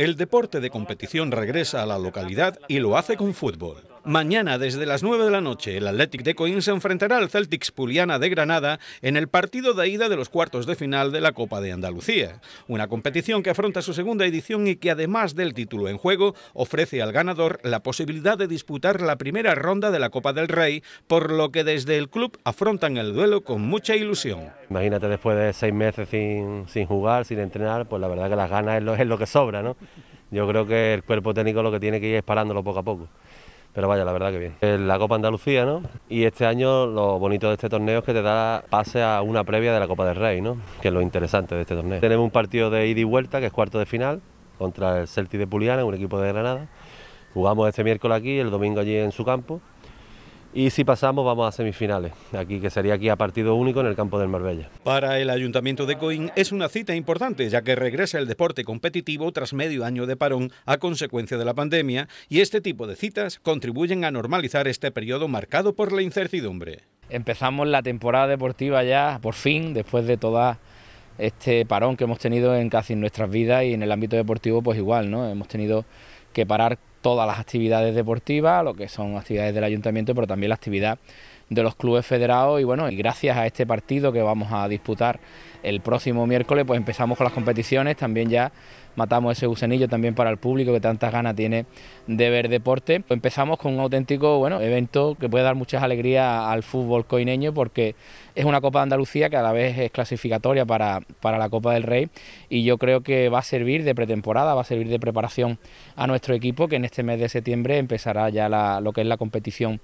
El deporte de competición regresa a la localidad y lo hace con fútbol. Mañana, desde las 9 de la noche, el Athletic de Coín se enfrentará al Celtics Puliana de Granada en el partido de ida de los cuartos de final de la Copa de Andalucía. Una competición que afronta su segunda edición y que, además del título en juego, ofrece al ganador la posibilidad de disputar la primera ronda de la Copa del Rey, por lo que desde el club afrontan el duelo con mucha ilusión. Imagínate después de seis meses sin, jugar, sin entrenar, pues la verdad que las ganas es lo, que sobra, ¿no? Yo creo que el cuerpo técnico lo que tiene que ir es parándolo poco a poco. Pero vaya, la verdad que bien. Eh, la Copa Andalucía, ¿no? Y este año lo bonito de este torneo es que te da pase a una previa de la Copa del Rey, ¿no? Que es lo interesante de este torneo. Tenemos un partido de ida y vuelta, que es cuarto de final, contra el Celti de Puliana, un equipo de Granada. Jugamos este miércoles aquí, el domingo allí en su campo y si pasamos vamos a semifinales, aquí que sería aquí a partido único en el campo del Marbella. Para el Ayuntamiento de Coín es una cita importante, ya que regresa el deporte competitivo tras medio año de parón a consecuencia de la pandemia y este tipo de citas contribuyen a normalizar este periodo marcado por la incertidumbre. Empezamos la temporada deportiva ya por fin después de todo este parón que hemos tenido en casi nuestras vidas y en el ámbito deportivo pues igual, ¿no? Hemos tenido que parar todas las actividades deportivas, lo que son actividades del ayuntamiento, pero también la actividad de los clubes federados y bueno, y gracias a este partido que vamos a disputar el próximo miércoles, pues empezamos con las competiciones, también ya matamos ese gusanillo también para el público que tantas ganas tiene de ver deporte. Pues empezamos con un auténtico bueno, evento que puede dar muchas alegrías al fútbol coineño porque es una Copa de Andalucía que a la vez es clasificatoria para, la Copa del Rey y yo creo que va a servir de pretemporada, va a servir de preparación a nuestro equipo que en este mes de septiembre empezará ya lo que es la competición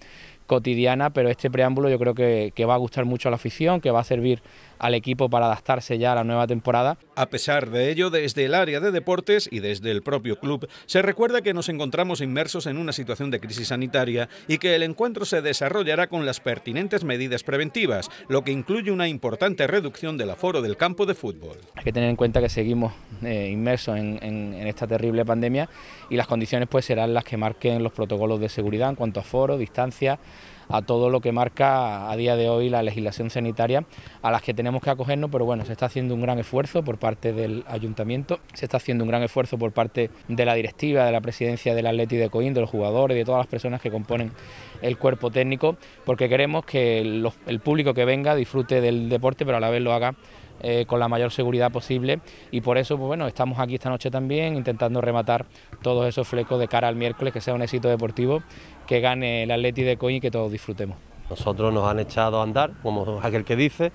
cotidiana, pero este preámbulo yo creo que, va a gustar mucho a la afición, que va a servir al equipo para adaptarse ya a la nueva temporada. A pesar de ello, desde el área de deportes y desde el propio club, se recuerda que nos encontramos inmersos en una situación de crisis sanitaria y que el encuentro se desarrollará con las pertinentes medidas preventivas, lo que incluye una importante reducción del aforo del campo de fútbol. Hay que tener en cuenta que seguimos eh, inmersos en, en esta terrible pandemia y las condiciones pues serán las que marquen los protocolos de seguridad en cuanto a aforo, distancia, a todo lo que marca a día de hoy la legislación sanitaria a las que tenemos que acogernos, pero bueno, se está haciendo un gran esfuerzo por parte del ayuntamiento, se está haciendo un gran esfuerzo por parte de la directiva, de la presidencia del Atleti de Coín, de los jugadores, de todas las personas que componen el cuerpo técnico, porque queremos que el público que venga disfrute del deporte, pero a la vez lo haga eh, con la mayor seguridad posible y por eso pues bueno estamos aquí esta noche también intentando rematar todos esos flecos de cara al miércoles que sea un éxito deportivo que gane el Atleti de Coin y que todos disfrutemos. Nosotros nos han echado a andar, como aquel que dice,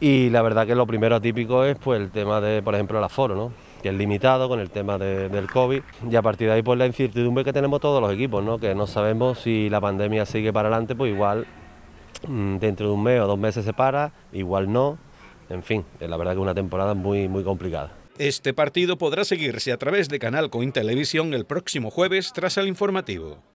y la verdad que lo primero atípico es pues el tema de, por ejemplo, el aforo, ¿no? que es limitado con el tema del COVID y a partir de ahí pues la incertidumbre que tenemos todos los equipos, ¿no? que no sabemos si la pandemia sigue para adelante, pues igual mm, dentro de un mes o dos meses se para, igual no, en fin, eh, la verdad que una temporada muy, muy complicada. Este partido podrá seguirse a través de Canal Cointelevisión el próximo jueves tras el informativo.